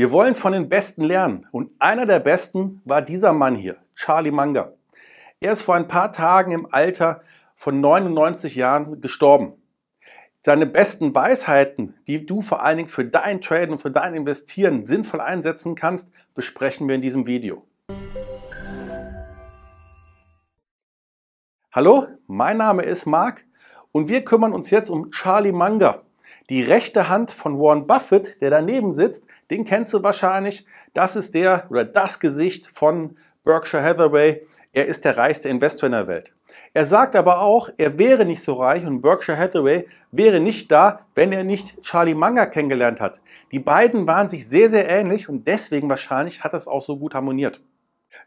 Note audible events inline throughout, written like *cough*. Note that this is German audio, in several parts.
Wir wollen von den Besten lernen und einer der Besten war dieser Mann hier, Charlie Manga. Er ist vor ein paar Tagen im Alter von 99 Jahren gestorben. Seine besten Weisheiten, die du vor allen Dingen für dein Traden und für dein Investieren sinnvoll einsetzen kannst, besprechen wir in diesem Video. Hallo, mein Name ist Marc und wir kümmern uns jetzt um Charlie Manga die rechte Hand von Warren Buffett, der daneben sitzt, den kennst du wahrscheinlich. Das ist der oder das Gesicht von Berkshire Hathaway. Er ist der reichste Investor in der Welt. Er sagt aber auch, er wäre nicht so reich und Berkshire Hathaway wäre nicht da, wenn er nicht Charlie Munger kennengelernt hat. Die beiden waren sich sehr, sehr ähnlich und deswegen wahrscheinlich hat das auch so gut harmoniert.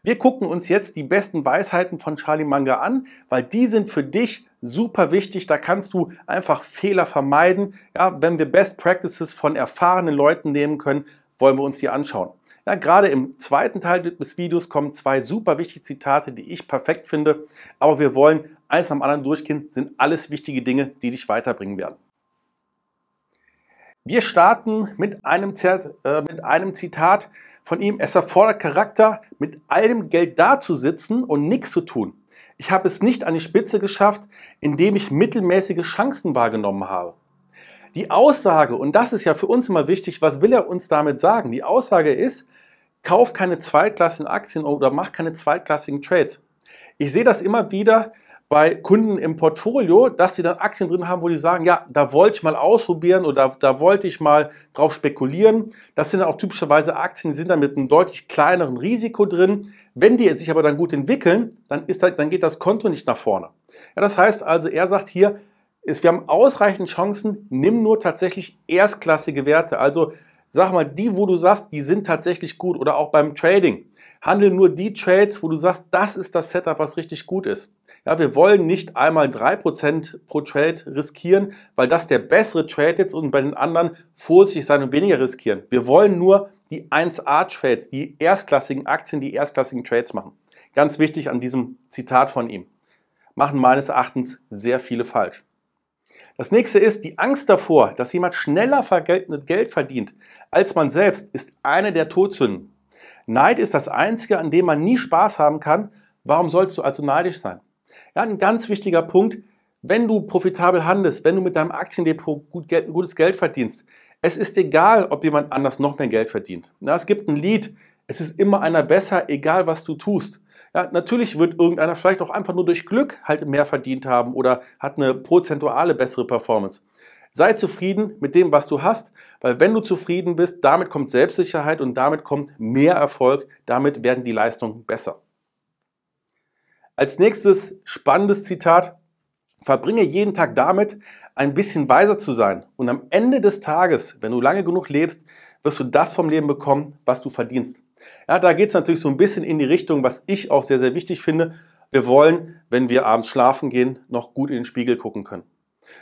Wir gucken uns jetzt die besten Weisheiten von Charlie Manga an, weil die sind für dich super wichtig. Da kannst du einfach Fehler vermeiden. Ja, wenn wir Best Practices von erfahrenen Leuten nehmen können, wollen wir uns die anschauen. Ja, gerade im zweiten Teil des Videos kommen zwei super wichtige Zitate, die ich perfekt finde. Aber wir wollen eins am anderen durchgehen, sind alles wichtige Dinge, die dich weiterbringen werden. Wir starten mit einem, Zert, äh, mit einem Zitat, von ihm, es erfordert Charakter, mit allem Geld dazusitzen und nichts zu tun. Ich habe es nicht an die Spitze geschafft, indem ich mittelmäßige Chancen wahrgenommen habe. Die Aussage, und das ist ja für uns immer wichtig, was will er uns damit sagen? Die Aussage ist, kauf keine zweitklassigen Aktien oder mach keine zweitklassigen Trades. Ich sehe das immer wieder, bei Kunden im Portfolio, dass sie dann Aktien drin haben, wo die sagen, ja, da wollte ich mal ausprobieren oder da, wollte ich mal drauf spekulieren. Das sind auch typischerweise Aktien, die sind dann mit einem deutlich kleineren Risiko drin. Wenn die sich aber dann gut entwickeln, dann, ist dann geht das Konto nicht nach vorne. Ja, das heißt also, er sagt hier, ist, wir haben ausreichend Chancen, nimm nur tatsächlich erstklassige Werte. Also sag mal, die, wo du sagst, die sind tatsächlich gut oder auch beim Trading. Handle nur die Trades, wo du sagst, das ist das Setup, was richtig gut ist. Ja, wir wollen nicht einmal 3% pro Trade riskieren, weil das der bessere Trade jetzt und bei den anderen vorsichtig sein und weniger riskieren. Wir wollen nur die 1A-Trades, die erstklassigen Aktien, die erstklassigen Trades machen. Ganz wichtig an diesem Zitat von ihm. Machen meines Erachtens sehr viele falsch. Das nächste ist, die Angst davor, dass jemand schneller Geld verdient als man selbst, ist eine der Todsünden. Neid ist das Einzige, an dem man nie Spaß haben kann. Warum sollst du also neidisch sein? Ja, ein ganz wichtiger Punkt, wenn du profitabel handelst, wenn du mit deinem Aktiendepot gut, gutes Geld verdienst, es ist egal, ob jemand anders noch mehr Geld verdient. Ja, es gibt ein Lied, es ist immer einer besser, egal was du tust. Ja, natürlich wird irgendeiner vielleicht auch einfach nur durch Glück halt mehr verdient haben oder hat eine prozentuale bessere Performance. Sei zufrieden mit dem, was du hast, weil wenn du zufrieden bist, damit kommt Selbstsicherheit und damit kommt mehr Erfolg, damit werden die Leistungen besser. Als nächstes spannendes Zitat. Verbringe jeden Tag damit, ein bisschen weiser zu sein. Und am Ende des Tages, wenn du lange genug lebst, wirst du das vom Leben bekommen, was du verdienst. Ja, da geht es natürlich so ein bisschen in die Richtung, was ich auch sehr, sehr wichtig finde. Wir wollen, wenn wir abends schlafen gehen, noch gut in den Spiegel gucken können.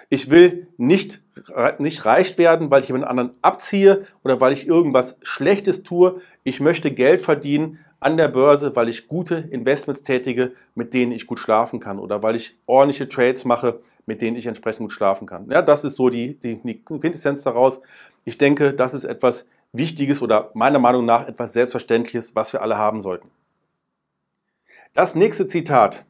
Ich will nicht, äh, nicht reich werden, weil ich jemand anderen abziehe oder weil ich irgendwas Schlechtes tue. Ich möchte Geld verdienen an der Börse, weil ich gute Investments tätige, mit denen ich gut schlafen kann oder weil ich ordentliche Trades mache, mit denen ich entsprechend gut schlafen kann. Ja, das ist so die, die, die Quintessenz daraus. Ich denke, das ist etwas Wichtiges oder meiner Meinung nach etwas Selbstverständliches, was wir alle haben sollten. Das nächste Zitat,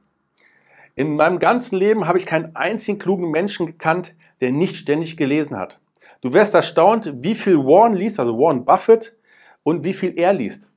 in meinem ganzen Leben habe ich keinen einzigen klugen Menschen gekannt, der nicht ständig gelesen hat. Du wärst erstaunt, wie viel Warren liest, also Warren Buffett, und wie viel er liest.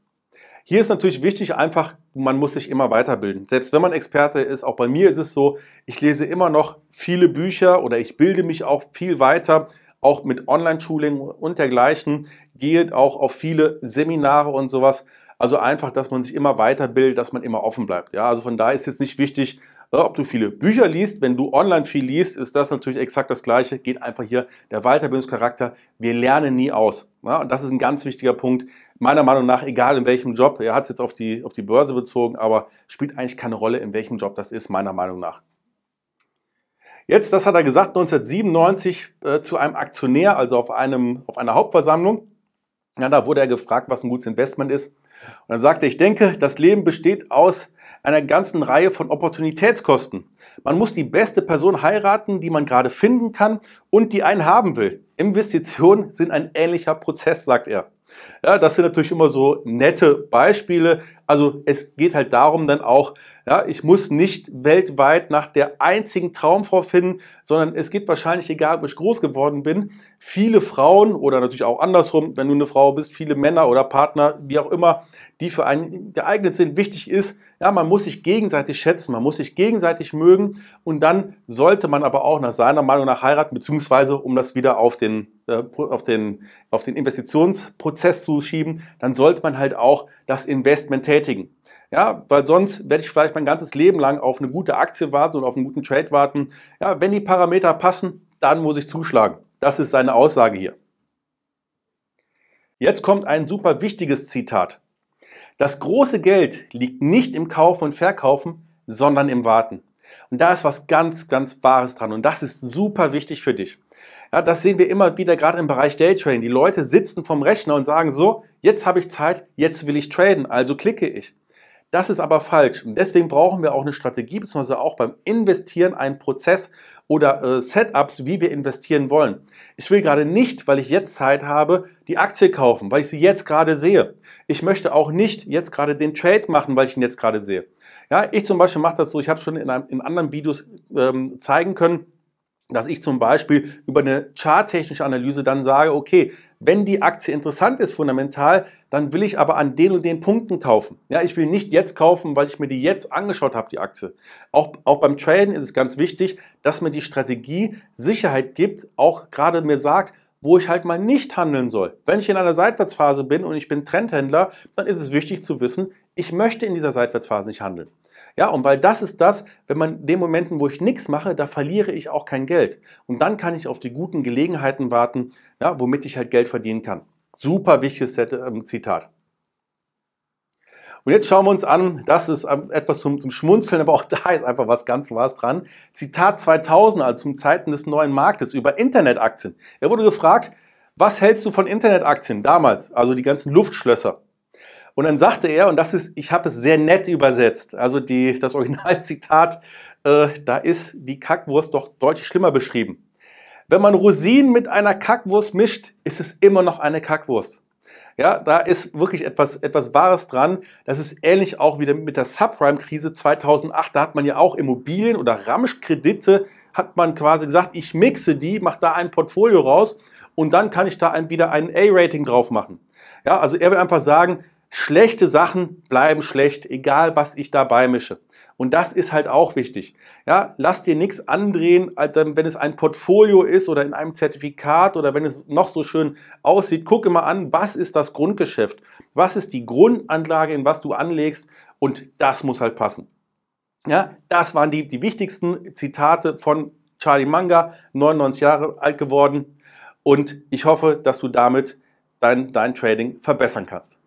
Hier ist natürlich wichtig, einfach, man muss sich immer weiterbilden. Selbst wenn man Experte ist, auch bei mir ist es so, ich lese immer noch viele Bücher oder ich bilde mich auch viel weiter, auch mit Online-Schuling und dergleichen, gehe auch auf viele Seminare und sowas. Also einfach, dass man sich immer weiterbildet, dass man immer offen bleibt. Ja, also von daher ist jetzt nicht wichtig, ob du viele Bücher liest, wenn du online viel liest, ist das natürlich exakt das Gleiche. Geht einfach hier der Weiterbildungscharakter. Wir lernen nie aus. und das ist ein ganz wichtiger Punkt. Meiner Meinung nach, egal in welchem Job, er hat es jetzt auf die, auf die Börse bezogen, aber spielt eigentlich keine Rolle, in welchem Job das ist, meiner Meinung nach. Jetzt, das hat er gesagt, 1997 äh, zu einem Aktionär, also auf, einem, auf einer Hauptversammlung. Ja, da wurde er gefragt, was ein gutes Investment ist. Und dann sagte er, ich denke, das Leben besteht aus einer ganzen Reihe von Opportunitätskosten. Man muss die beste Person heiraten, die man gerade finden kann und die einen haben will. Investitionen sind ein ähnlicher Prozess, sagt er. Ja, das sind natürlich immer so nette Beispiele. Also es geht halt darum dann auch, ja, ich muss nicht weltweit nach der einzigen Traumfrau finden, sondern es geht wahrscheinlich, egal wo ich groß geworden bin, viele Frauen oder natürlich auch andersrum, wenn du eine Frau bist, viele Männer oder Partner, wie auch immer, die für einen geeignet sind. Wichtig ist, ja, man muss sich gegenseitig schätzen, man muss sich gegenseitig mögen und dann sollte man aber auch nach seiner Meinung nach heiraten, beziehungsweise um das wieder auf den, äh, auf den, auf den Investitionsprozess zu schieben, dann sollte man halt auch das Investment tätigen. Ja, weil sonst werde ich vielleicht mein ganzes Leben lang auf eine gute Aktie warten und auf einen guten Trade warten. Ja, wenn die Parameter passen, dann muss ich zuschlagen. Das ist seine Aussage hier. Jetzt kommt ein super wichtiges Zitat. Das große Geld liegt nicht im Kaufen und Verkaufen, sondern im Warten. Und da ist was ganz, ganz Wahres dran. Und das ist super wichtig für dich. Ja, das sehen wir immer wieder gerade im Bereich Daytrading. Die Leute sitzen vom Rechner und sagen so, jetzt habe ich Zeit, jetzt will ich traden, also klicke ich. Das ist aber falsch. Und deswegen brauchen wir auch eine Strategie, beziehungsweise auch beim Investieren einen Prozess oder äh, Setups, wie wir investieren wollen. Ich will gerade nicht, weil ich jetzt Zeit habe, die Aktie kaufen, weil ich sie jetzt gerade sehe. Ich möchte auch nicht jetzt gerade den Trade machen, weil ich ihn jetzt gerade sehe. Ja, ich zum Beispiel mache das so, ich habe schon in, einem, in anderen Videos ähm, zeigen können, dass ich zum Beispiel über eine charttechnische Analyse dann sage, okay, wenn die Aktie interessant ist, fundamental, dann will ich aber an den und den Punkten kaufen. Ja, ich will nicht jetzt kaufen, weil ich mir die jetzt angeschaut habe, die Aktie. Auch, auch beim Traden ist es ganz wichtig, dass mir die Strategie Sicherheit gibt, auch gerade mir sagt, wo ich halt mal nicht handeln soll. Wenn ich in einer Seitwärtsphase bin und ich bin Trendhändler, dann ist es wichtig zu wissen, ich möchte in dieser Seitwärtsphase nicht handeln. Ja, und weil das ist das, wenn man in den Momenten, wo ich nichts mache, da verliere ich auch kein Geld. Und dann kann ich auf die guten Gelegenheiten warten, ja, womit ich halt Geld verdienen kann. Super wichtiges ähm, Zitat. Und jetzt schauen wir uns an, das ist etwas zum, zum Schmunzeln, aber auch *laughs* da ist einfach was ganz was dran. Zitat 2000, also zum Zeiten des neuen Marktes über Internetaktien. Er wurde gefragt, was hältst du von Internetaktien damals, also die ganzen Luftschlösser? Und dann sagte er, und das ist, ich habe es sehr nett übersetzt, also die, das Originalzitat, äh, da ist die Kackwurst doch deutlich schlimmer beschrieben. Wenn man Rosinen mit einer Kackwurst mischt, ist es immer noch eine Kackwurst. Ja, da ist wirklich etwas, etwas Wahres dran. Das ist ähnlich auch wieder mit der Subprime-Krise 2008. Da hat man ja auch Immobilien oder Ramschkredite, hat man quasi gesagt, ich mixe die, mache da ein Portfolio raus und dann kann ich da ein, wieder ein A-Rating drauf machen. Ja, also er will einfach sagen, Schlechte Sachen bleiben schlecht, egal was ich dabei mische. Und das ist halt auch wichtig. Ja, lass dir nichts andrehen, wenn es ein Portfolio ist oder in einem Zertifikat oder wenn es noch so schön aussieht. Guck immer an, was ist das Grundgeschäft? Was ist die Grundanlage, in was du anlegst? Und das muss halt passen. Ja, das waren die, die wichtigsten Zitate von Charlie Manga, 99 Jahre alt geworden. Und ich hoffe, dass du damit dein, dein Trading verbessern kannst.